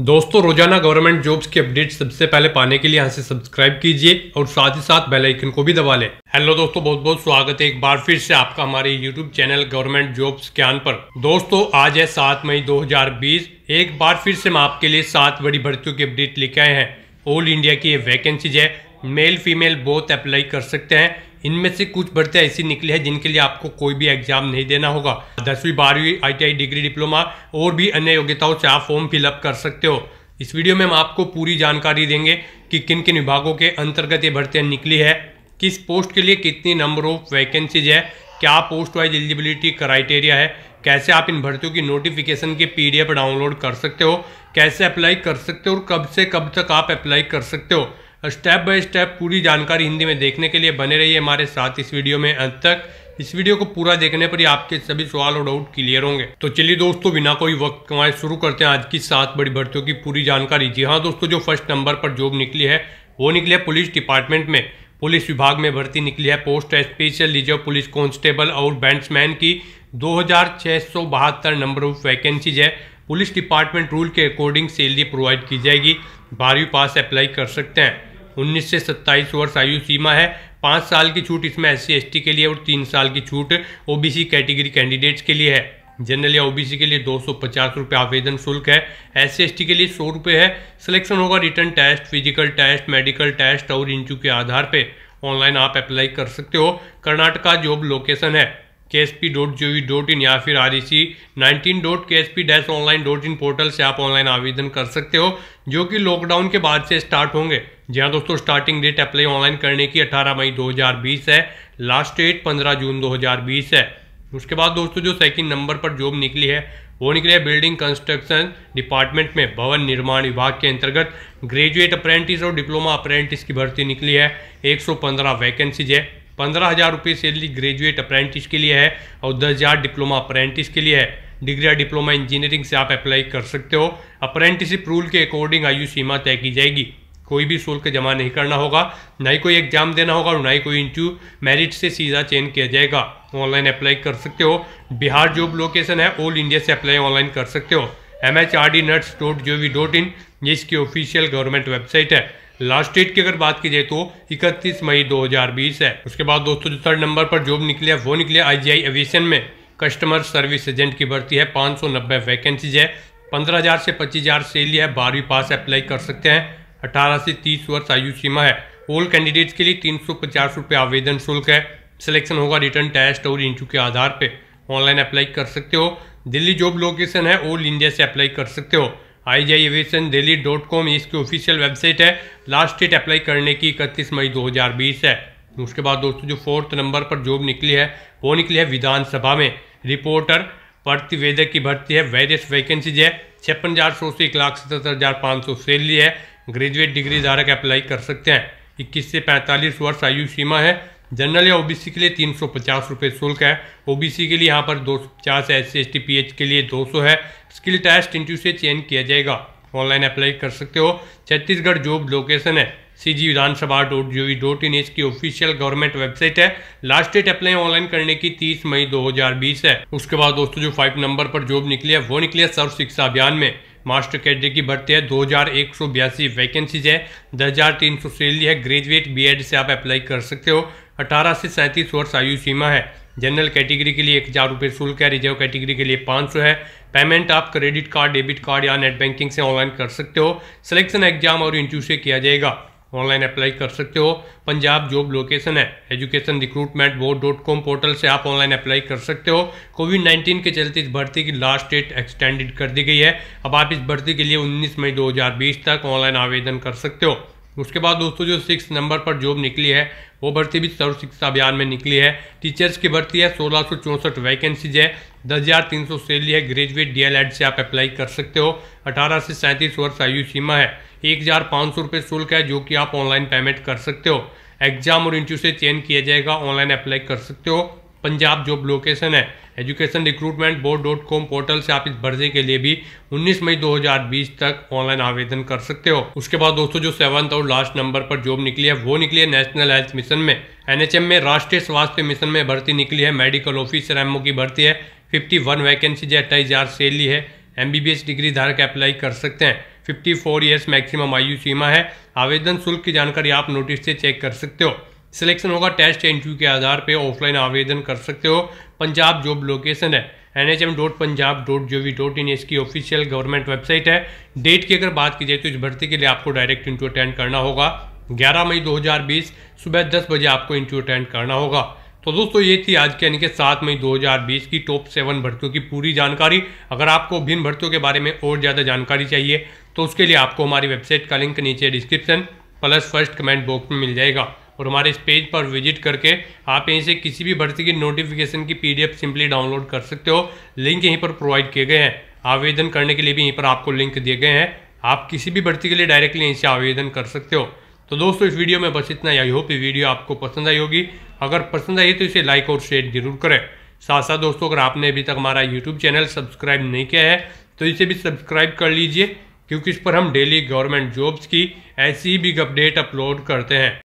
दोस्तों रोजाना government jobs की अपडेट सबसे पहले पाने के लिए यहाँ से सब्सक्राइब कीजिए और साथ ही साथ बेल आइकन को भी दबा लें हेलो दोस्तों बहुत बहुत स्वागत है एक बार फिर से आपका हमारे यूट्यूब चैनल गवर्नमेंट जॉब्स ज्ञान पर दोस्तों आज है सात मई 2020 एक बार फिर से हम आपके लिए सात बड़ी भर्तियों की अपडेट लेके आए हैं ऑल इंडिया की ये वैकेंसीज है मेल फीमेल बोथ अप्लाई कर सकते हैं इनमें से कुछ भर्तियाँ ऐसी निकली है जिनके लिए आपको कोई भी एग्जाम नहीं देना होगा दसवीं बारहवीं आईटीआई डिग्री डिप्लोमा और भी अन्य योग्यताओं से आप फॉर्म फिलअप कर सकते हो इस वीडियो में हम आपको पूरी जानकारी देंगे कि किन किन विभागों के अंतर्गत ये भर्तियाँ निकली है किस पोस्ट के लिए कितनी नंबर ऑफ वैकेंसीज है क्या पोस्ट वाइज एलिजिबिलिटी क्राइटेरिया है कैसे आप इन भर्तियों की नोटिफिकेशन के पीडीएफ डाउनलोड कर सकते हो कैसे अप्लाई कर सकते हो और कब से कब तक आप अप्लाई कर सकते हो स्टेप बाय स्टेप पूरी जानकारी हिंदी में देखने के लिए बने रहिए हमारे साथ इस वीडियो में अंत तक इस वीडियो को पूरा देखने पर ही आपके सभी सवाल और डाउट क्लियर होंगे तो चलिए दोस्तों बिना कोई वक्त कमाए शुरू करते हैं आज की सात बड़ी भर्तियों की पूरी जानकारी जी हाँ दोस्तों जो फर्स्ट नंबर पर जॉब निकली है वो निकली है पुलिस डिपार्टमेंट में पुलिस विभाग में भर्ती निकली है post special reserve police constable और बैंड्समैन की दो नंबर ऑफ वैकेंसीज है पुलिस डिपार्टमेंट रूल के अकॉर्डिंग सैलरी प्रोवाइड की जाएगी बारहवीं पास अप्लाई कर सकते हैं उन्नीस से सत्ताईस वर्ष आयु सीमा है पाँच साल की छूट इसमें एस सी के लिए और तीन साल की छूट ओबीसी कैटेगरी कैंडिडेट्स के लिए है जनरल या ओबीसी के लिए दो सौ पचास रुपये आवेदन शुल्क है एस सी के लिए सौ रुपये है सिलेक्शन होगा written test physical test medical test और इंचू के आधार पर ऑनलाइन आप अप्लाई कर सकते हो कर्नाटका जॉब लोकेशन है K S P dot G O V dot in या फिर R E C nineteen dot K S P dash online dot in portal से आप ऑनलाइन आवेदन कर सकते हो जो कि लॉकडाउन के बाद से स्टार्ट होंगे जी हाँ दोस्तों स्टार्टिंग डेट अप्लाई ऑनलाइन करने की 18 मई 2020 है लास्ट डेट 15 जून 2020 है उसके बाद दोस्तों जो सेकंड नंबर पर जॉब निकली है वो निकली है बिल्डिंग कंस्ट्रक्शन डिपार्टमेंट में भवन निर्माण विभाग के अंतर्गत ग्रेजुएट अप्रेंटिस और डिप्लोमा अप्रेंटिस की भर्ती निकली है 115 वैकेंसीज है पंद्रह हज़ार रुपये सैलरी ग्रेजुएट अप्रेंटिस के लिए है और दस हज़ार डिप्लोमा अप्रेंटिस के लिए है डिग्री या डिप्लोमा इंजीनियरिंग से आप अप्लाई कर सकते हो अप्रेंटिसिप रूल के अकॉर्डिंग आयु सीमा तय की जाएगी कोई भी शुल्क जमा नहीं करना होगा ना ही कोई एग्जाम देना होगा और ना ही कोई इंटरव्यू मेरिट से सीधा चेंज किया जाएगा ऑनलाइन अप्लाई कर सकते हो बिहार जॉब लोकेशन है ऑल इंडिया से अप्लाई ऑनलाइन कर सकते हो M H R D NATS dot G O V dot in ये इसकी ऑफिशियल गवर्नमेंट वेबसाइट है लास्ट डेट की अगर बात की जाए तो इकतीस मई 2020 है उसके बाद दोस्तों जो थर्ड नंबर पर जॉब निकले वो निकले है आईजीआई एविएशन में कस्टमर सर्विस एजेंट की भर्ती है 590 वैकेंसीज है 15,000 से 25,000 सेल है बारहवीं पास अप्लाई कर सकते हैं 18 से 30 वर्ष आयु सीमा है ऑल कैंडिडेट्स के लिए तीन सौ रुपये आवेदन शुल्क है सिलेक्शन होगा रिटर्न टेस्ट और इंटरव्यू के आधार पर ऑनलाइन अप्लाई कर सकते हो दिल्ली जॉब लोकेशन है ऑल इंडिया से अप्लाई कर सकते हो I G aviation Delhi dot com इसकी ऑफिशियल वेबसाइट है लास्ट डेट अप्लाई करने की इकतीस मई 2020 है उसके बाद दोस्तों जो फोर्थ नंबर पर जॉब निकली है वो निकली है विधानसभा में रिपोर्टर प्रतिवेदक की भर्ती है वेरियस वैकेंसीज है छप्पन हज़ार सौ से एक लाख सतहत्तर हज़ार पाँच सौ सैलरी है ग्रेजुएट डिग्री धारक अप्लाई कर सकते हैं इक्कीस से पैंतालीस वर्ष आयु सीमा है जनरल या ओबीसी के लिए तीन सौ पचास रुपये शुल्क है ओबीसी के लिए यहाँ पर दो सौ पचास है S C S T P H के लिए दो सौ है स्किल टेस्ट इंटरव्यू से चयन किया जाएगा ऑनलाइन अप्लाई कर सकते हो छत्तीसगढ़ जॉब लोकेशन है सी जी विधानसभा डॉट जी डॉट इन की ऑफिशियल गवर्नमेंट वेबसाइट है लास्ट डेट अप्लाई ऑनलाइन करने की 30 मई 2020 है उसके बाद दोस्तों जो फाइव नंबर पर जॉब निकली है वो निकली है सर्व शिक्षा अभियान में मास्टर कैडर की भर्ती है दो हजार एक सौ बयासी वैकेंसीज है दस हजार तीन सौ सैलरी है ग्रेजुएट बीएड से आप अप्लाई कर सकते हो अठारह से सैंतीस वर्ष आयु सीमा है जनरल कैटेगरी के लिए एक हज़ार रुपये शुल्क है रिजर्व कैटेगरी के लिए पाँच सौ है पेमेंट आप क्रेडिट कार्ड डेबिट कार्ड या नेट बैंकिंग से ऑनलाइन कर सकते हो सिलेक्शन एग्जाम और इंटरव्यू से किया जाएगा ऑनलाइन अप्लाई कर सकते हो पंजाब जॉब लोकेशन है education recruitment board dot com portal से आप ऑनलाइन अप्लाई कर सकते हो कोविड 19 के चलते इस भर्ती की लास्ट डेट एक्सटेंडेड कर दी गई है अब आप इस भर्ती के लिए 19 मई 2020 तक ऑनलाइन आवेदन कर सकते हो उसके बाद दोस्तों जो सिक्स नंबर पर जॉब निकली है वो भर्ती भी सर्व शिक्षा अभियान में निकली है टीचर्स की भर्ती है सोलह सौ चौंसठ वैकेंसीज है दस हज़ार तीन सौ सैलरी है ग्रेजुएट डी से आप अप्लाई कर सकते हो अठारह से सैंतीस वर्ष आयु सीमा है एक हज़ार पाँच सौ रुपये शुल्क है जो कि आप ऑनलाइन पेमेंट कर सकते हो एग्जाम और इंटरव्यू से चेंज किया जाएगा ऑनलाइन अप्लाई कर सकते हो पंजाब जॉब लोकेशन है education recruitment board dot com portal से आप इस भर्ती के लिए भी 19 मई 2020 तक ऑनलाइन आवेदन कर सकते हो उसके बाद दोस्तों जो सेवंथ और लास्ट नंबर पर जॉब निकली है वो निकली है नेशनल हेल्थ मिशन में एनएचएम में राष्ट्रीय स्वास्थ्य मिशन में भर्ती निकली है मेडिकल ऑफिसर एमओ की भर्ती है फिफ्टी वन वैकेंसी जो अट्ठाईस हज़ार सैलरी है एम डिग्री धारक अप्लाई कर सकते हैं 54 फोर ईयर्स मैक्सिमम आयु सीमा है आवेदन शुल्क की जानकारी आप नोटिस से चेक कर सकते हो सिलेक्शन होगा टेस्ट इंटरव्यू के आधार पे ऑफलाइन आवेदन कर सकते हो पंजाब जॉब लोकेशन है N H M dot Punjab dot G dot in इसकी ऑफिशियल गवर्नमेंट वेबसाइट है डेट की अगर बात की जाए तो इस भर्ती के लिए आपको डायरेक्ट इंटरव्यू अटेंड करना होगा 11 मई 2020 सुबह 10 बजे आपको इंटरव्यू अटेंड करना होगा तो दोस्तों ये थी आज के यानी कि सात मई 2020 की टॉप सेवन भर्तियों की पूरी जानकारी अगर आपको भिन्न भर्तियों के बारे में और ज़्यादा जानकारी चाहिए तो उसके लिए आपको हमारी वेबसाइट का लिंक नीचे description plus first comment box में मिल जाएगा और हमारे इस पेज पर विजिट करके आप यहीं से किसी भी भर्ती की नोटिफिकेशन की पीडीएफ सिंपली डाउनलोड कर सकते हो लिंक यहीं पर प्रोवाइड किए गए हैं आवेदन करने के लिए भी यहीं पर आपको लिंक दिए गए हैं आप किसी भी भर्ती के लिए डायरेक्टली यहीं से आवेदन कर सकते हो तो दोस्तों इस वीडियो में बस इतना ही आई होप ये वीडियो आपको पसंद आई होगी अगर पसंद आई तो इसे लाइक और शेयर जरूर करें साथ साथ दोस्तों अगर आपने अभी तक हमारा यूट्यूब चैनल सब्सक्राइब नहीं किया है तो इसे भी सब्सक्राइब कर लीजिए क्योंकि इस पर हम डेली गवर्नमेंट जॉब्स की ऐसी ही बिग अपडेट अपलोड करते हैं